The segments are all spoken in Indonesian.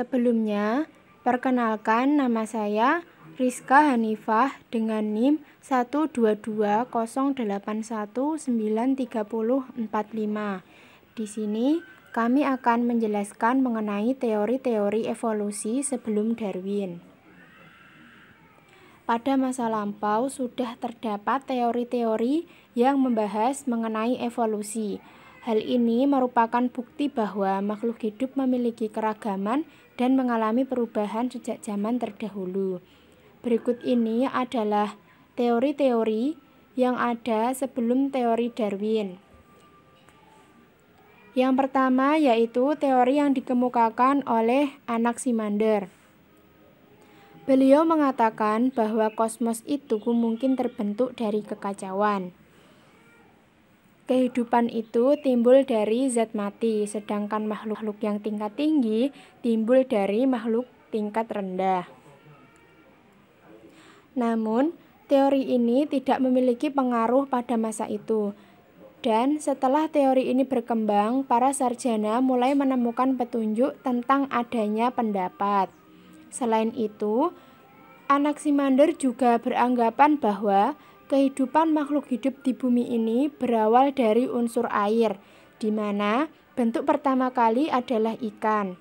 Sebelumnya, perkenalkan nama saya Rizka Hanifah dengan NIM 12208193045. Di sini, kami akan menjelaskan mengenai teori-teori evolusi sebelum Darwin. Pada masa lampau sudah terdapat teori-teori yang membahas mengenai evolusi. Hal ini merupakan bukti bahwa makhluk hidup memiliki keragaman dan mengalami perubahan sejak zaman terdahulu. Berikut ini adalah teori-teori yang ada sebelum teori Darwin. Yang pertama yaitu teori yang dikemukakan oleh Anaximander. Beliau mengatakan bahwa kosmos itu mungkin terbentuk dari kekacauan. Kehidupan itu timbul dari zat mati, sedangkan makhluk makhluk yang tingkat tinggi timbul dari makhluk tingkat rendah. Namun, teori ini tidak memiliki pengaruh pada masa itu. Dan setelah teori ini berkembang, para sarjana mulai menemukan petunjuk tentang adanya pendapat. Selain itu, Anaximander juga beranggapan bahwa Kehidupan makhluk hidup di bumi ini berawal dari unsur air, di mana bentuk pertama kali adalah ikan.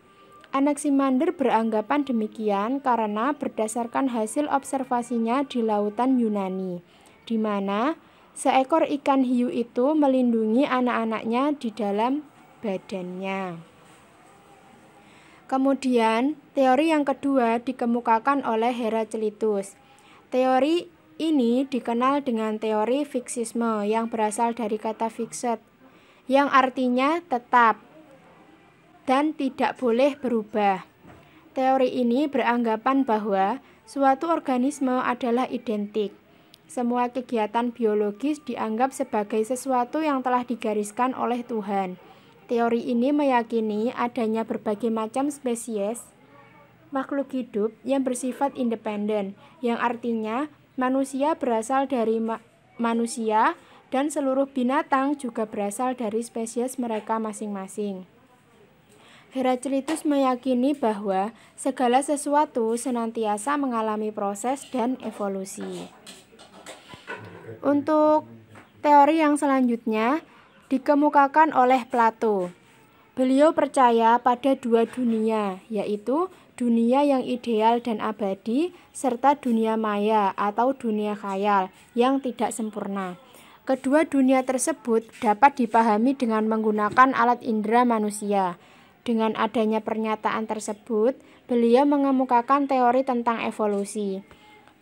Anaximander beranggapan demikian karena berdasarkan hasil observasinya di lautan Yunani, di mana seekor ikan hiu itu melindungi anak-anaknya di dalam badannya. Kemudian, teori yang kedua dikemukakan oleh Heraclitus. Teori ini dikenal dengan teori fixisme yang berasal dari kata fixed, yang artinya tetap dan tidak boleh berubah. Teori ini beranggapan bahwa suatu organisme adalah identik. Semua kegiatan biologis dianggap sebagai sesuatu yang telah digariskan oleh Tuhan. Teori ini meyakini adanya berbagai macam spesies makhluk hidup yang bersifat independen, yang artinya manusia berasal dari ma manusia dan seluruh binatang juga berasal dari spesies mereka masing-masing. Heraclitus meyakini bahwa segala sesuatu senantiasa mengalami proses dan evolusi. Untuk teori yang selanjutnya dikemukakan oleh Plato. Beliau percaya pada dua dunia, yaitu dunia yang ideal dan abadi, serta dunia maya atau dunia khayal yang tidak sempurna. Kedua dunia tersebut dapat dipahami dengan menggunakan alat indera manusia. Dengan adanya pernyataan tersebut, beliau mengemukakan teori tentang evolusi.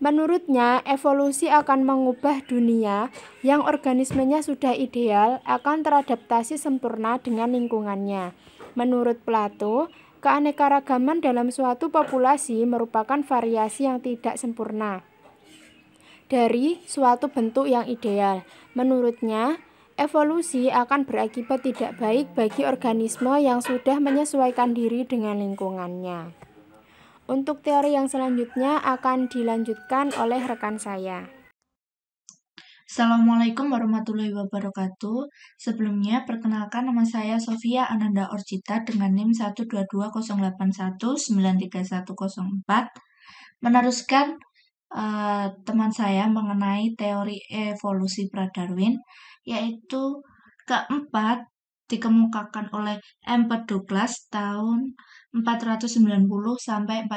Menurutnya, evolusi akan mengubah dunia yang organismenya sudah ideal akan teradaptasi sempurna dengan lingkungannya. Menurut Plato, Keanekaragaman dalam suatu populasi merupakan variasi yang tidak sempurna dari suatu bentuk yang ideal. Menurutnya, evolusi akan berakibat tidak baik bagi organisme yang sudah menyesuaikan diri dengan lingkungannya. Untuk teori yang selanjutnya akan dilanjutkan oleh rekan saya. Assalamualaikum warahmatullahi wabarakatuh. Sebelumnya, perkenalkan nama saya Sofia Ananda Orcita dengan NIM 12208193104. Meneruskan uh, teman saya mengenai teori evolusi Pradarwin, yaitu keempat dikemukakan oleh M. Douglas tahun 490 sampai 430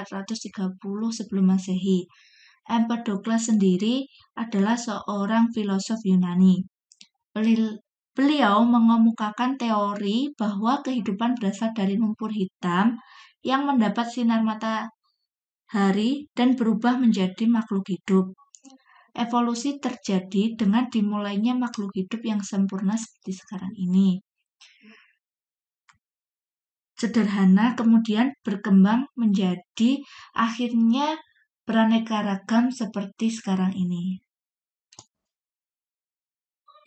sebelum Masehi Empedokles sendiri adalah seorang filosof Yunani. Beliau mengemukakan teori bahwa kehidupan berasal dari lumpur hitam yang mendapat sinar matahari dan berubah menjadi makhluk hidup. Evolusi terjadi dengan dimulainya makhluk hidup yang sempurna seperti sekarang ini sederhana kemudian berkembang menjadi akhirnya beraneka ragam seperti sekarang ini.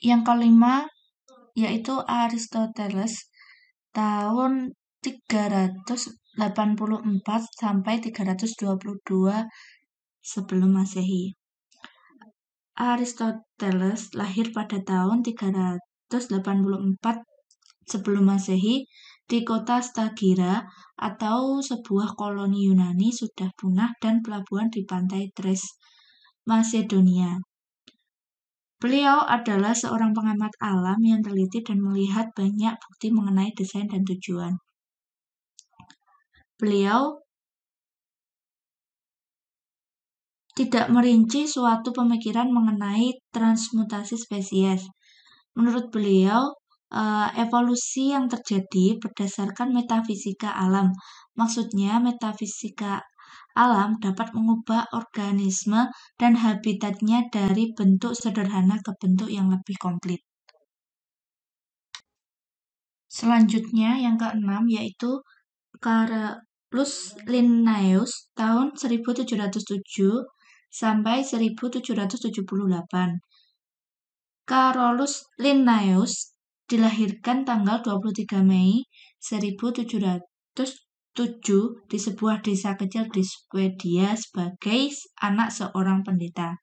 Yang kelima yaitu Aristoteles tahun 384 sampai 322 sebelum Masehi. Aristoteles lahir pada tahun 384 sebelum Masehi di kota Stagira atau sebuah koloni Yunani sudah punah dan pelabuhan di pantai Thrace, Macedonia. Beliau adalah seorang pengamat alam yang teliti dan melihat banyak bukti mengenai desain dan tujuan. Beliau tidak merinci suatu pemikiran mengenai transmutasi spesies. Menurut beliau, Eh, evolusi yang terjadi berdasarkan metafisika alam. Maksudnya, metafisika alam dapat mengubah organisme dan habitatnya dari bentuk sederhana ke bentuk yang lebih komplit. Selanjutnya, yang keenam yaitu Carolus Linnaeus tahun 1707 sampai 1778. Carolus Linnaeus dilahirkan tanggal 23 Mei 1707 di sebuah desa kecil di Swedia sebagai anak seorang pendeta.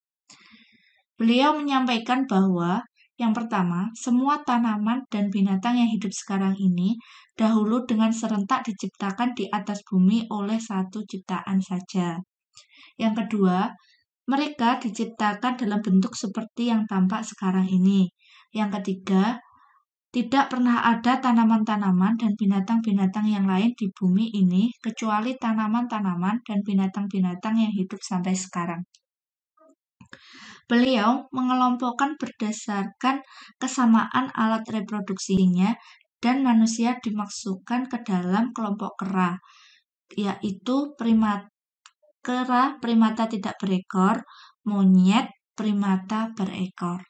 Beliau menyampaikan bahwa yang pertama, semua tanaman dan binatang yang hidup sekarang ini dahulu dengan serentak diciptakan di atas bumi oleh satu ciptaan saja. Yang kedua, mereka diciptakan dalam bentuk seperti yang tampak sekarang ini. Yang ketiga, tidak pernah ada tanaman-tanaman dan binatang-binatang yang lain di bumi ini kecuali tanaman-tanaman dan binatang-binatang yang hidup sampai sekarang. Beliau mengelompokkan berdasarkan kesamaan alat reproduksinya dan manusia dimasukkan ke dalam kelompok kera, yaitu primata kera primata tidak berekor, monyet primata berekor.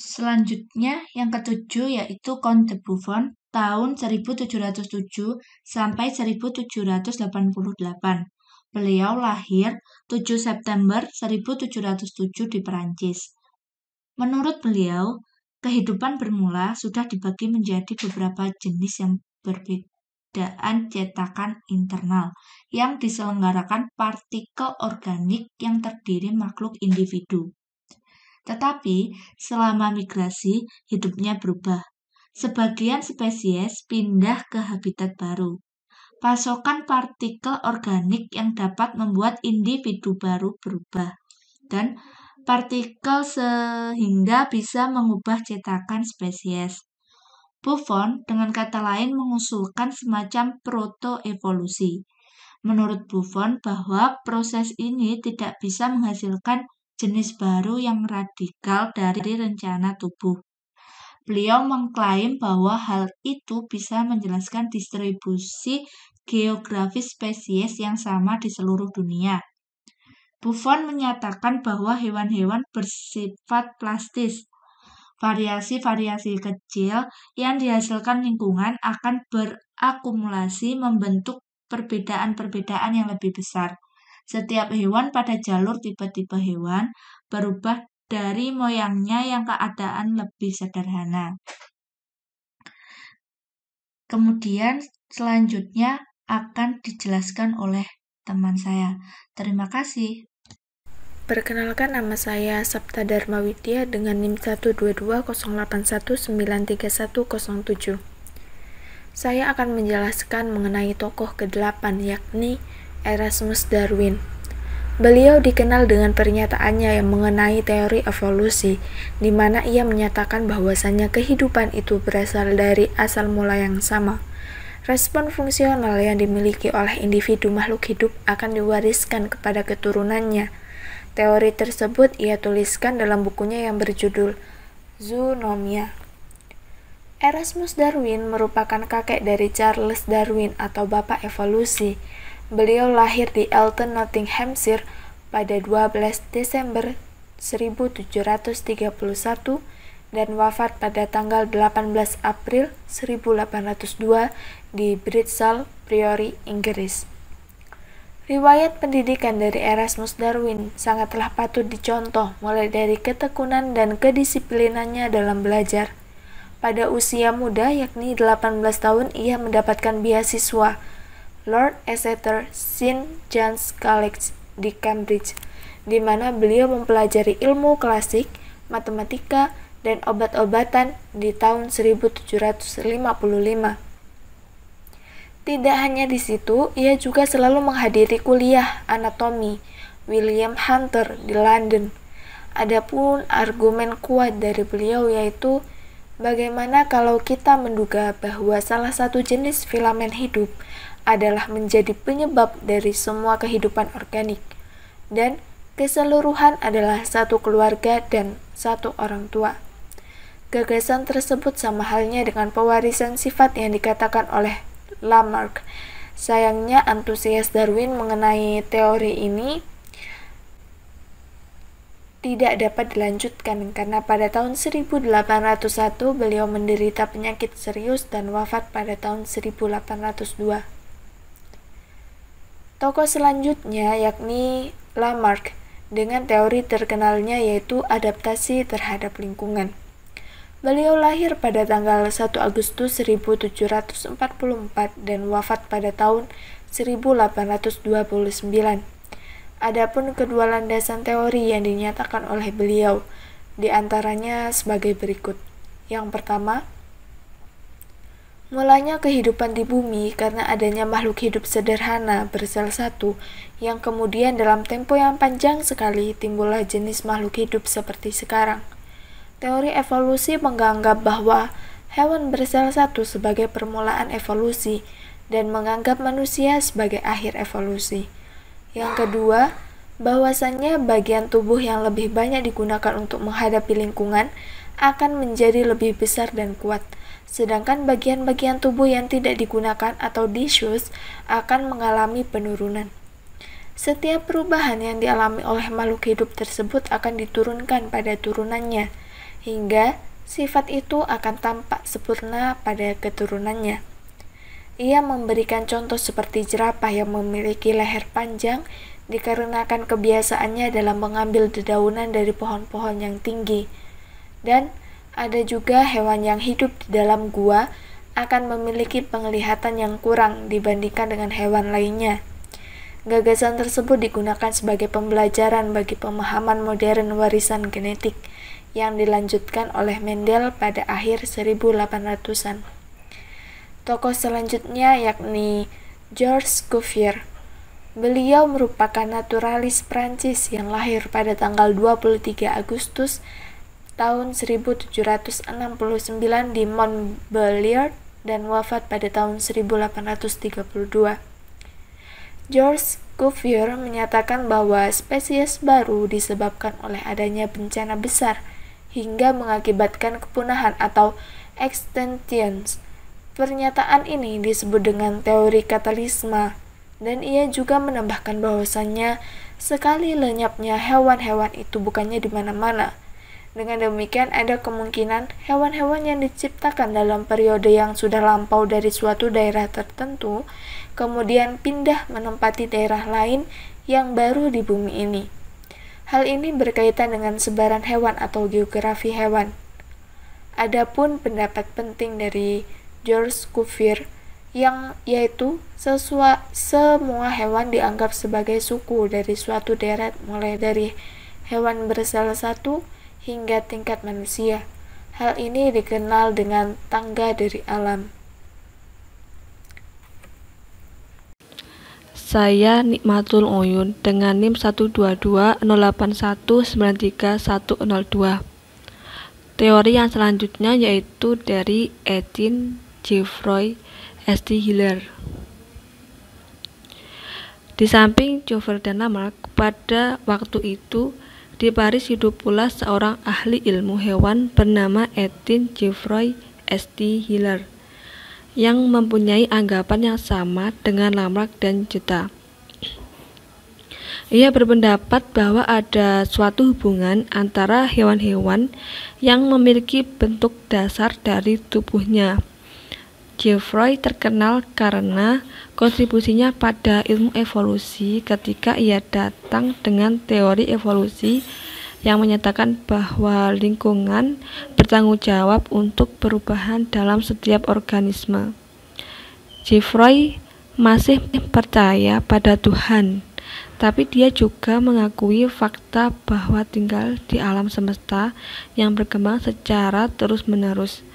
Selanjutnya yang ketujuh yaitu Comte de Buffon tahun 1707 sampai 1788. Beliau lahir 7 September 1707 di Perancis. Menurut beliau, kehidupan bermula sudah dibagi menjadi beberapa jenis yang perbedaan cetakan internal yang diselenggarakan partikel organik yang terdiri makhluk individu. Tetapi, selama migrasi, hidupnya berubah. Sebagian spesies pindah ke habitat baru. Pasokan partikel organik yang dapat membuat individu baru berubah dan partikel sehingga bisa mengubah cetakan spesies. Buffon dengan kata lain mengusulkan semacam protoevolusi. Menurut Buffon bahwa proses ini tidak bisa menghasilkan jenis baru yang radikal dari rencana tubuh. Beliau mengklaim bahwa hal itu bisa menjelaskan distribusi geografis spesies yang sama di seluruh dunia. Buffon menyatakan bahwa hewan-hewan bersifat plastis. Variasi-variasi kecil yang dihasilkan lingkungan akan berakumulasi membentuk perbedaan-perbedaan yang lebih besar. Setiap hewan pada jalur tipe-tipe hewan berubah dari moyangnya yang keadaan lebih sederhana. Kemudian selanjutnya akan dijelaskan oleh teman saya. Terima kasih. Perkenalkan nama saya Sapta Dharma Widya dengan NIM 12208193107. Saya akan menjelaskan mengenai tokoh ke-8 yakni Erasmus Darwin. Beliau dikenal dengan pernyataannya yang mengenai teori evolusi, di mana ia menyatakan bahwasannya kehidupan itu berasal dari asal mula yang sama. Respon fungsional yang dimiliki oleh individu makhluk hidup akan diwariskan kepada keturunannya. Teori tersebut ia tuliskan dalam bukunya yang berjudul Zoonomia. Erasmus Darwin merupakan kakek dari Charles Darwin atau bapak evolusi. Beliau lahir di Elton, Nottinghamshire pada 12 Desember 1731 dan wafat pada tanggal 18 April 1802 di Bristol, Priory, Inggris. Riwayat pendidikan dari Erasmus Darwin sangatlah patut dicontoh mulai dari ketekunan dan kedisiplinannya dalam belajar. Pada usia muda yakni 18 tahun ia mendapatkan beasiswa Lord Exeter St. John's College di Cambridge, di mana beliau mempelajari ilmu klasik, matematika, dan obat-obatan di tahun 1755. Tidak hanya di situ, ia juga selalu menghadiri kuliah anatomi William Hunter di London. Adapun argumen kuat dari beliau yaitu bagaimana kalau kita menduga bahwa salah satu jenis filamen hidup adalah menjadi penyebab dari semua kehidupan organik, dan keseluruhan adalah satu keluarga dan satu orang tua. Gagasan tersebut sama halnya dengan pewarisan sifat yang dikatakan oleh Lamarck. Sayangnya antusias Darwin mengenai teori ini tidak dapat dilanjutkan karena pada tahun 1801 beliau menderita penyakit serius dan wafat pada tahun 1802. Tokoh selanjutnya yakni Lamarck dengan teori terkenalnya yaitu adaptasi terhadap lingkungan. Beliau lahir pada tanggal 1 Agustus 1744 dan wafat pada tahun 1829. Adapun kedua landasan teori yang dinyatakan oleh beliau, diantaranya sebagai berikut. Yang pertama, Mulanya kehidupan di bumi karena adanya makhluk hidup sederhana bersel satu, yang kemudian dalam tempo yang panjang sekali timbullah jenis makhluk hidup seperti sekarang. Teori evolusi menganggap bahwa hewan bersel satu sebagai permulaan evolusi dan menganggap manusia sebagai akhir evolusi. Yang kedua, bahwasannya bagian tubuh yang lebih banyak digunakan untuk menghadapi lingkungan akan menjadi lebih besar dan kuat – sedangkan bagian-bagian tubuh yang tidak digunakan atau disuse akan mengalami penurunan. Setiap perubahan yang dialami oleh makhluk hidup tersebut akan diturunkan pada turunannya, hingga sifat itu akan tampak sempurna pada keturunannya. Ia memberikan contoh seperti jerapah yang memiliki leher panjang dikarenakan kebiasaannya dalam mengambil dedaunan dari pohon-pohon yang tinggi, dan ada juga hewan yang hidup di dalam gua akan memiliki penglihatan yang kurang dibandingkan dengan hewan lainnya. Gagasan tersebut digunakan sebagai pembelajaran bagi pemahaman modern warisan genetik yang dilanjutkan oleh Mendel pada akhir 1800-an. Tokoh selanjutnya yakni George Cuvier. Beliau merupakan naturalis Prancis yang lahir pada tanggal 23 Agustus tahun 1769 di Montbéliard dan wafat pada tahun 1832. George Cuvier menyatakan bahwa spesies baru disebabkan oleh adanya bencana besar hingga mengakibatkan kepunahan atau extinction. Pernyataan ini disebut dengan teori katalisma dan ia juga menambahkan bahwasannya sekali lenyapnya hewan-hewan itu bukannya di mana-mana, dengan demikian, ada kemungkinan hewan-hewan yang diciptakan dalam periode yang sudah lampau dari suatu daerah tertentu, kemudian pindah menempati daerah lain yang baru di bumi ini. Hal ini berkaitan dengan sebaran hewan atau geografi hewan. Adapun pendapat penting dari George Cuvier yang yaitu sesua, semua hewan dianggap sebagai suku dari suatu daerah mulai dari hewan bersel satu hingga tingkat manusia. Hal ini dikenal dengan tangga dari alam. Saya Nikmatul Oyun dengan NIM 122081931102. Teori yang selanjutnya yaitu dari Etin Geoffroy S.T. Hiller. Di samping Jover dan Lamarck, pada waktu itu di Paris hidup pula seorang ahli ilmu hewan bernama Etienne Geoffroy St. Hiller yang mempunyai anggapan yang sama dengan Lamarck dan Juta. Ia berpendapat bahwa ada suatu hubungan antara hewan-hewan yang memiliki bentuk dasar dari tubuhnya Geoffroy terkenal karena kontribusinya pada ilmu evolusi ketika ia datang dengan teori evolusi yang menyatakan bahwa lingkungan bertanggung jawab untuk perubahan dalam setiap organisme. Geoffroy masih percaya pada Tuhan, tapi dia juga mengakui fakta bahwa tinggal di alam semesta yang berkembang secara terus-menerus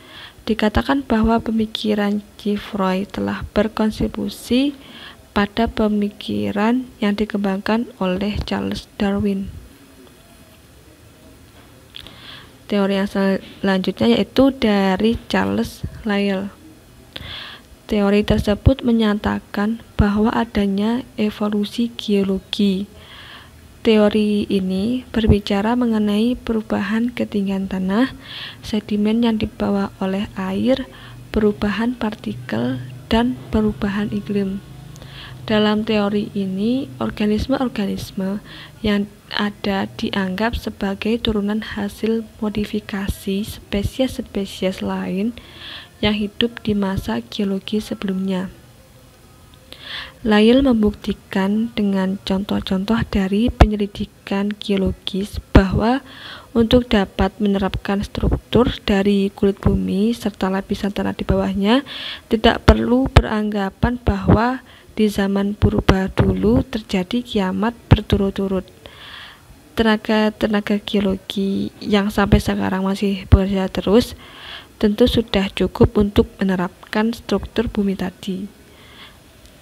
Dikatakan bahwa pemikiran Freud telah berkontribusi pada pemikiran yang dikembangkan oleh Charles Darwin. Teori yang selanjutnya yaitu dari Charles Lyell. Teori tersebut menyatakan bahwa adanya evolusi geologi Teori ini berbicara mengenai perubahan ketinggian tanah, sedimen yang dibawa oleh air, perubahan partikel, dan perubahan iklim. Dalam teori ini, organisme-organisme yang ada dianggap sebagai turunan hasil modifikasi spesies-spesies lain yang hidup di masa geologi sebelumnya. Lyell membuktikan dengan contoh-contoh dari penyelidikan geologis bahwa untuk dapat menerapkan struktur dari kulit bumi serta lapisan tanah di bawahnya, tidak perlu beranggapan bahwa di zaman purba dulu terjadi kiamat berturut-turut. Tenaga-tenaga geologi yang sampai sekarang masih bekerja terus tentu sudah cukup untuk menerapkan struktur bumi tadi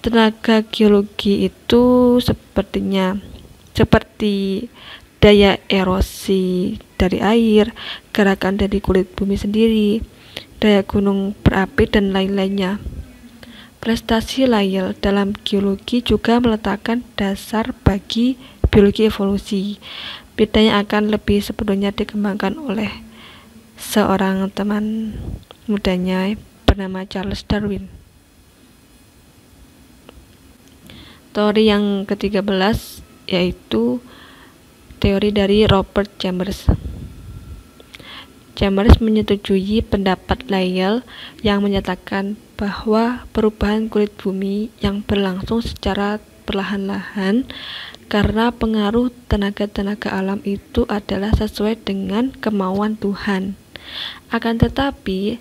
tenaga geologi itu sepertinya seperti daya erosi dari air, gerakan dari kulit bumi sendiri, daya gunung berapi dan lain-lainnya. Prestasi Lyell dalam geologi juga meletakkan dasar bagi biologi evolusi. Bedanya akan lebih sepenuhnya dikembangkan oleh seorang teman mudanya bernama Charles Darwin. Teori yang ke-13 yaitu teori dari Robert Chambers. Chambers menyetujui pendapat Lyell yang menyatakan bahwa perubahan kulit bumi yang berlangsung secara perlahan-lahan karena pengaruh tenaga-tenaga alam itu adalah sesuai dengan kemauan Tuhan. Akan tetapi,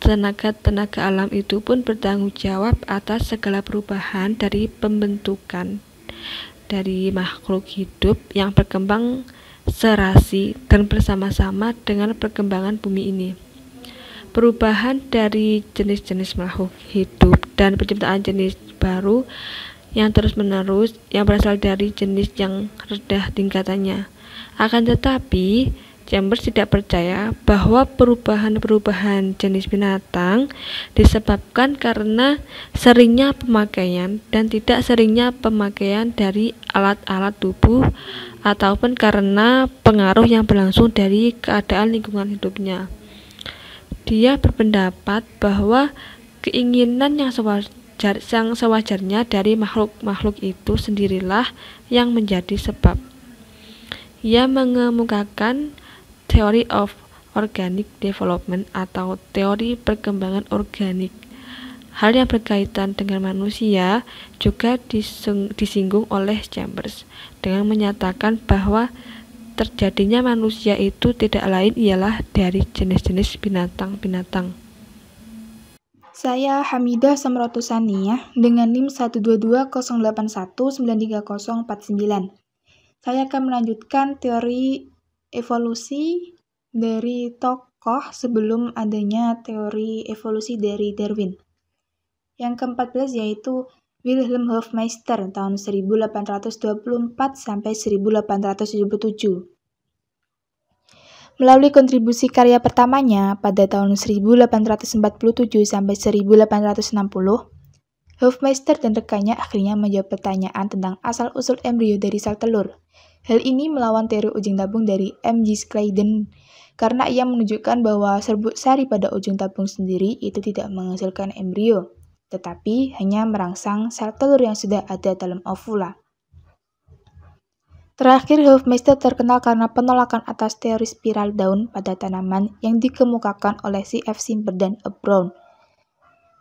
tenaga-tenaga alam itu pun bertanggung jawab atas segala perubahan dari pembentukan dari makhluk hidup yang berkembang serasi dan bersama-sama dengan perkembangan bumi ini. Perubahan dari jenis-jenis makhluk hidup dan penciptaan jenis baru yang terus-menerus yang berasal dari jenis yang rendah tingkatannya. Akan tetapi, Chambers tidak percaya bahwa perubahan-perubahan jenis binatang disebabkan karena seringnya pemakaian dan tidak seringnya pemakaian dari alat-alat tubuh ataupun karena pengaruh yang berlangsung dari keadaan lingkungan hidupnya. Dia berpendapat bahwa keinginan yang yang sewajarnya dari makhluk-makhluk itu sendirilah yang menjadi sebab. Ia mengemukakan Theory of Organic Development atau teori perkembangan organik. Hal yang berkaitan dengan manusia juga disinggung oleh Chambers dengan menyatakan bahwa terjadinya manusia itu tidak lain ialah dari jenis-jenis binatang-binatang. Saya Hamidah Samrotusania ya, dengan NIM 12208193049. Saya akan melanjutkan teori evolusi dari tokoh sebelum adanya teori evolusi dari Darwin. Yang ke-14 yaitu Wilhelm Hofmeister tahun 1824 sampai 1877. Melalui kontribusi karya pertamanya pada tahun 1847 sampai 1860, Hofmeister dan rekannya akhirnya menjawab pertanyaan tentang asal-usul embrio dari sel telur Hal ini melawan teori ujung tabung dari M.G. Scraydon karena ia menunjukkan bahwa serbuk sari pada ujung tabung sendiri itu tidak menghasilkan embrio, tetapi hanya merangsang sel telur yang sudah ada dalam ovula. Terakhir, Hofmeister terkenal karena penolakan atas teori spiral daun pada tanaman yang dikemukakan oleh C.F. Simper dan Ebron. Brown –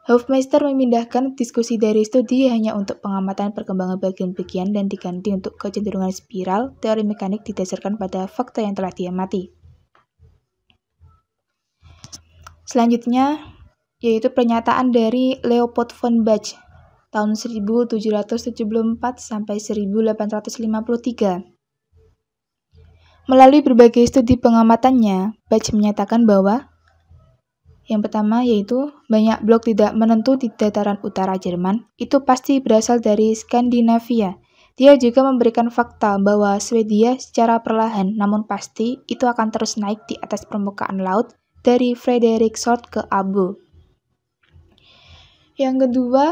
Hofmeister memindahkan diskusi dari studi hanya untuk pengamatan perkembangan bagian-bagian dan diganti untuk kecenderungan spiral teori mekanik didasarkan pada fakta yang telah diamati. Selanjutnya, yaitu pernyataan dari Leopold von Bach tahun 1774 sampai 1853. Melalui berbagai studi pengamatannya, Bach menyatakan bahwa yang pertama yaitu banyak blok tidak menentu di dataran utara Jerman, itu pasti berasal dari Skandinavia. Dia juga memberikan fakta bahwa Swedia secara perlahan namun pasti itu akan terus naik di atas permukaan laut dari Frederiksort ke Abu. Yang kedua,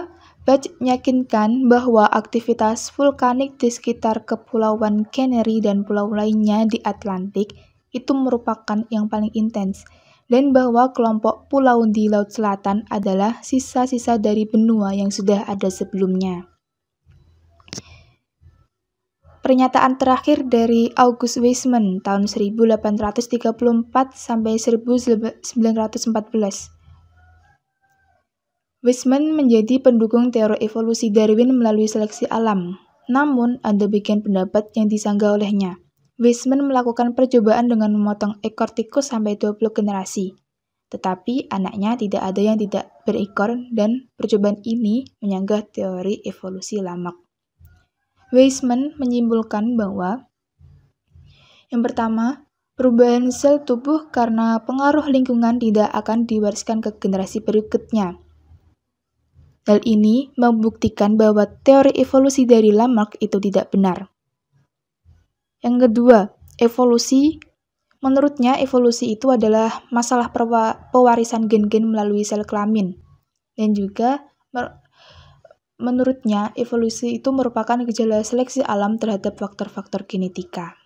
Bach meyakinkan bahwa aktivitas vulkanik di sekitar kepulauan Canary dan pulau lainnya di Atlantik itu merupakan yang paling intens dan bahwa kelompok pulau di Laut Selatan adalah sisa-sisa dari benua yang sudah ada sebelumnya. Pernyataan terakhir dari August Weismann tahun 1834 sampai 1914. Weismann menjadi pendukung teori evolusi Darwin melalui seleksi alam, namun ada bagian pendapat yang disanggah olehnya – Weisman melakukan percobaan dengan memotong ekor tikus sampai 20 generasi. Tetapi anaknya tidak ada yang tidak berikor dan percobaan ini menyanggah teori evolusi Lamarck. Weisman menyimpulkan bahwa yang pertama, perubahan sel tubuh karena pengaruh lingkungan tidak akan diwariskan ke generasi berikutnya. Hal ini membuktikan bahwa teori evolusi dari Lamarck itu tidak benar. Yang kedua, evolusi. Menurutnya, evolusi itu adalah masalah pewarisan gen-gen melalui sel kelamin. Dan juga, menurutnya, evolusi itu merupakan gejala seleksi alam terhadap faktor-faktor genetika.